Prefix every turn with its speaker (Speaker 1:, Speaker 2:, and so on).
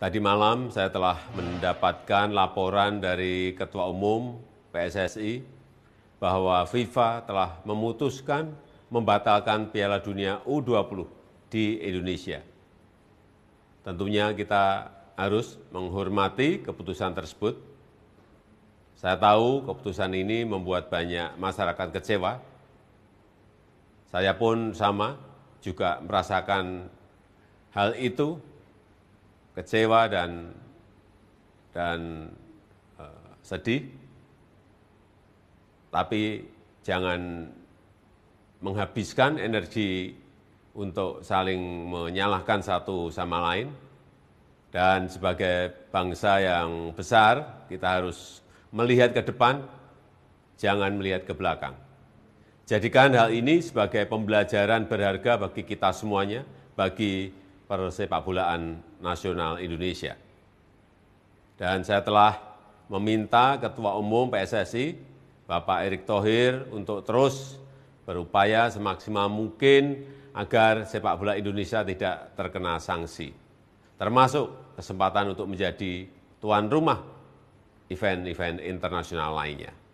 Speaker 1: Tadi malam saya telah mendapatkan laporan dari Ketua Umum PSSI bahwa FIFA telah memutuskan membatalkan Piala Dunia U20 di Indonesia. Tentunya kita harus menghormati keputusan tersebut. Saya tahu keputusan ini membuat banyak masyarakat kecewa. Saya pun sama, juga merasakan hal itu kecewa dan dan eh, sedih, tapi jangan menghabiskan energi untuk saling menyalahkan satu sama lain. Dan sebagai bangsa yang besar, kita harus melihat ke depan, jangan melihat ke belakang. Jadikan hal ini sebagai pembelajaran berharga bagi kita semuanya, bagi persepakbolaan nasional Indonesia. Dan saya telah meminta Ketua Umum PSSI, Bapak Erick Thohir, untuk terus berupaya semaksimal mungkin agar sepak bola Indonesia tidak terkena sanksi, termasuk kesempatan untuk menjadi tuan rumah event-event internasional lainnya.